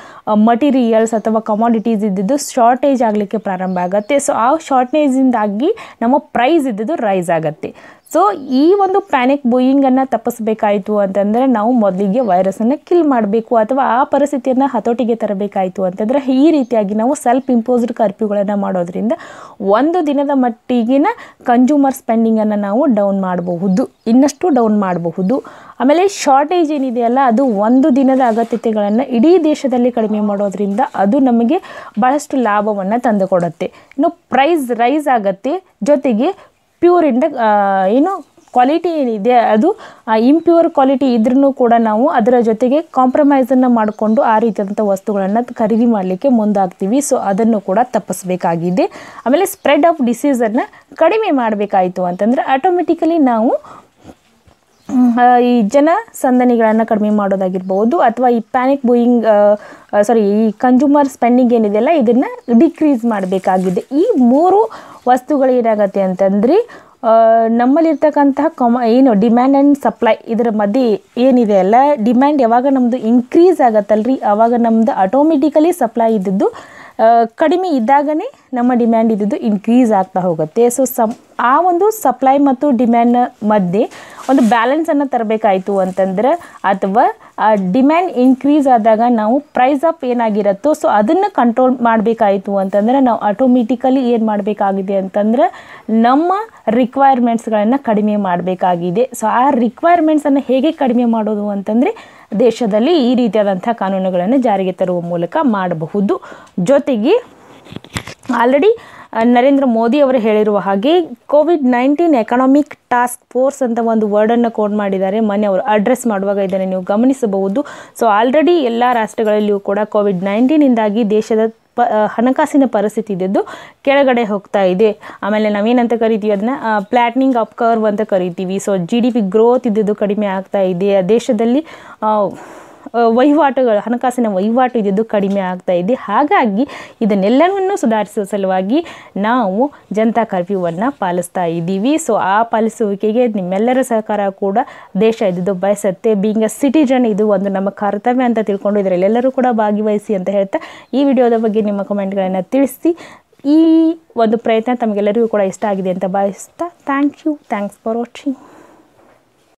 ಮಟೀರಿಯಲ್ಸ್ ಅಥವಾ ಕಮಾಡಿಟೀಸ್ ಇದ್ದಿದ್ದು ಶಾರ್ಟೇಜ್ ಆಗಲಿಕ್ಕೆ ಪ್ರಾರಂಭ ಆಗುತ್ತೆ ಸೊ ಆ ಶಾರ್ಟೇಜಿಂದಾಗಿ ನಮ್ಮ ಪ್ರೈಸ್ ಇದ್ದಿದ್ದು ರೈಸ್ ಆಗುತ್ತೆ ಸೊ ಈ ಒಂದು ಪ್ಯಾನಿಕ್ ಬೋಯಿಂಗನ್ನು ತಪ್ಪಿಸ್ಬೇಕಾಯಿತು ಅಂತಂದರೆ ನಾವು ಮೊದಲಿಗೆ ವೈರಸನ್ನು ಕಿಲ್ ಮಾಡಬೇಕು ಅಥವಾ ಆ ಪರಿಸ್ಥಿತಿಯನ್ನು ಹತೋಟಿಗೆ ತರಬೇಕಾಯಿತು ಅಂತಂದರೆ ಈ ರೀತಿಯಾಗಿ ನಾವು ಸೆಲ್ಫ್ ಇಂಪೋಸ್ಡ್ ಕರ್ಫ್ಯೂಗಳನ್ನು ಮಾಡೋದ್ರಿಂದ ಒಂದು ದಿನದ ಮಟ್ಟಿಗಿನ ಕಂಜ್ಯೂಮರ್ ಸ್ಪೆಂಡಿಂಗನ್ನು ನಾವು ಡೌನ್ ಮಾಡಬಹುದು ಇನ್ನಷ್ಟು ಡೌನ್ ಮಾಡಬಹುದು ಆಮೇಲೆ ಶಾರ್ಟೇಜ್ ಏನಿದೆಯಲ್ಲ ಅದು ಒಂದು ದಿನದ ಅಗತ್ಯತೆಗಳನ್ನು ಇಡೀ ದೇಶದಲ್ಲಿ ಕಡಿಮೆ ಮಾಡೋದ್ರಿಂದ ಅದು ನಮಗೆ ಬಹಳಷ್ಟು ಲಾಭವನ್ನು ತಂದುಕೊಡುತ್ತೆ ಇನ್ನು ಪ್ರೈಸ್ ರೈಸ್ ಆಗುತ್ತೆ ಜೊತೆಗೆ ಪ್ಯೂರ್ ಇಂಡ ಏನು ಕ್ವಾಲಿಟಿ ಏನಿದೆ ಅದು ಆ ಇಂಪ್ಯೂರ್ ಕ್ವಾಲಿಟಿ ಇದ್ರೂ ಕೂಡ ನಾವು ಅದರ ಜೊತೆಗೆ ಕಾಂಪ್ರಮೈಸನ್ನು ಮಾಡಿಕೊಂಡು ಆ ರೀತಿಯಾದಂಥ ವಸ್ತುಗಳನ್ನು ಖರೀದಿ ಮಾಡಲಿಕ್ಕೆ ಮುಂದಾಗ್ತೀವಿ ಸೊ ಅದನ್ನು ಕೂಡ ತಪ್ಪಿಸಬೇಕಾಗಿದೆ ಆಮೇಲೆ ಸ್ಪ್ರೆಡ್ ಆಫ್ ಡಿಸೀಸನ್ನು ಕಡಿಮೆ ಮಾಡಬೇಕಾಯಿತು ಅಂತಂದರೆ ಆಟೋಮೆಟಿಕಲಿ ನಾವು ಈ ಜನ ಸಂದಣಿಗಳನ್ನು ಕಡಿಮೆ ಮಾಡೋದಾಗಿರ್ಬೋದು ಅಥವಾ ಈ ಪ್ಯಾನಿಕ್ ಬೂಯಿಂಗ್ ಸಾರಿ ಈ ಕನ್ಸ್ಯೂಮರ್ ಸ್ಪೆಂಡಿಂಗ್ ಏನಿದೆಯಲ್ಲ ಇದನ್ನು ಡಿಕ್ರೀಸ್ ಮಾಡಬೇಕಾಗಿದೆ ಈ ಮೂರು ವಸ್ತುಗಳು ಏನಾಗತ್ತೆ ಅಂತಂದ್ರೆ ನಮ್ಮಲ್ಲಿರ್ತಕ್ಕಂತಹ ಕಮ ಏನು ಡಿಮ್ಯಾಂಡ್ ಆ್ಯಂಡ್ ಸಪ್ಲೈ ಇದರ ಮಧ್ಯೆ ಏನಿದೆ ಅಲ್ಲ ಡಿಮ್ಯಾಂಡ್ ಯಾವಾಗ ನಮ್ಮದು ಇನ್ಕ್ರೀಸ್ ಆಗತ್ತಲ್ರಿ ಆವಾಗ ನಮ್ಮದು ಆಟೋಮೆಟಿಕಲಿ ಸಪ್ಲೈ ಇದ್ದಿದ್ದು ಕಡಿಮೆ ಇದ್ದಾಗನೇ ನಮ್ಮ ಡಿಮ್ಯಾಂಡ್ ಇದ್ದಿದ್ದು ಇನ್ಕ್ರೀಸ್ ಆಗ್ತಾ ಹೋಗುತ್ತೆ ಸೊ ಸಮ್ ಆ ಒಂದು ಸಪ್ಲೈ ಮತ್ತು ಡಿಮ್ಯಾಂಡ್ನ ಮಧ್ಯೆ ಒಂದು ಬ್ಯಾಲೆನ್ಸನ್ನು ತರಬೇಕಾಯಿತು ಅಂತಂದ್ರೆ ಅಥವಾ ಆ ಡಿಮ್ಯಾಂಡ್ ಇನ್ಕ್ರೀಸ್ ಆದಾಗ ನಾವು ಪ್ರೈಸ್ ಅಪ್ ಏನಾಗಿರುತ್ತೋ ಸೊ ಅದನ್ನು ಕಂಟ್ರೋಲ್ ಮಾಡಬೇಕಾಯಿತು ಅಂತಂದರೆ ನಾವು ಆಟೋಮೆಟಿಕಲಿ ಏನು ಮಾಡಬೇಕಾಗಿದೆ ಅಂತಂದ್ರೆ ನಮ್ಮ ರಿಕ್ವೈರ್ಮೆಂಟ್ಸ್ಗಳನ್ನು ಕಡಿಮೆ ಮಾಡಬೇಕಾಗಿದೆ ಸೊ ಆ ರಿಕ್ವೈರ್ಮೆಂಟ್ಸನ್ನು ಹೇಗೆ ಕಡಿಮೆ ಮಾಡೋದು ಅಂತಂದರೆ ದೇಶದಲ್ಲಿ ಈ ರೀತಿಯಾದಂಥ ಕಾನೂನುಗಳನ್ನು ಜಾರಿಗೆ ತರುವ ಮೂಲಕ ಮಾಡಬಹುದು ಜೊತೆಗೆ ಆಲ್ರೆಡಿ ನರೇಂದ್ರ ಮೋದಿ ಅವರು ಹೇಳಿರುವ ಹಾಗೆ COVID nineteen economic task force ಅಂತ ಒಂದು ವರ್ಡನ್ನು ಕೋಡ್ ಮಾಡಿದ್ದಾರೆ ಮೊನ್ನೆ ಅವರು ಅಡ್ರೆಸ್ ಮಾಡುವಾಗ ಇದನ್ನು ನೀವು ಗಮನಿಸಬಹುದು ಸೊ ಆಲ್ರೆಡಿ ಎಲ್ಲ ರಾಷ್ಟ್ರಗಳಲ್ಲಿಯೂ ಕೂಡ ಕೋವಿಡ್ ನೈನ್ಟೀನಿಂದಾಗಿ ದೇಶದ ಪ ಹಣಕಾಸಿನ ಪರಿಸ್ಥಿತಿ ಇದ್ದದ್ದು ಕೆಳಗಡೆ ಹೋಗ್ತಾ ಇದೆ ಆಮೇಲೆ ನಾವೇನಂತ ಕರಿತೀವಿ ಅದನ್ನ ಪ್ಲ್ಯಾಟ್ನಿಂಗ್ ಅಪ್ಕರ್ವ್ ಅಂತ ಕರಿತೀವಿ so G D P growth ಇದ್ದದ್ದು ಕಡಿಮೆ ಆಗ್ತಾ ಇದೆ ದೇಶದಲ್ಲಿ ವಹಿವಾಟುಗಳು ಹಣಕಾಸಿನ ವಹಿವಾಟು ಇದ್ದಿದ್ದು ಕಡಿಮೆ ಆಗ್ತಾ ಇದೆ ಹಾಗಾಗಿ ಇದನ್ನೆಲ್ಲವನ್ನು ಸುಧಾರಿಸುವ ಸಲುವಾಗಿ ನಾವು ಜನತಾ ಕರ್ಫ್ಯೂವನ್ನು ಪಾಲಿಸ್ತಾ ಇದ್ದೀವಿ ಸೊ ಆ ಪಾಲಿಸುವಿಕೆಗೆ ನಿಮ್ಮೆಲ್ಲರ ಸಹಕಾರ ಕೂಡ ದೇಶ ಇದ್ದಿದ್ದು ಬಯಸುತ್ತೆ ಬೀಂಗ್ ಅ ಸಿಟಿಜನ್ ಇದು ಒಂದು ನಮ್ಮ ಕರ್ತವ್ಯ ಅಂತ ತಿಳ್ಕೊಂಡು ಎಲ್ಲರೂ ಕೂಡ ಭಾಗಿವಹಿಸಿ ಅಂತ ಹೇಳ್ತಾ ಈ ವಿಡಿಯೋದ ಬಗ್ಗೆ ನಿಮ್ಮ ಕಮೆಂಟ್ಗಳನ್ನು ತಿಳಿಸಿ ಈ ಒಂದು ಪ್ರಯತ್ನ ತಮಗೆಲ್ಲರಿಗೂ ಕೂಡ ಇಷ್ಟ ಆಗಿದೆ ಅಂತ ಭಾವಿಸ್ತಾ thank you thanks for watching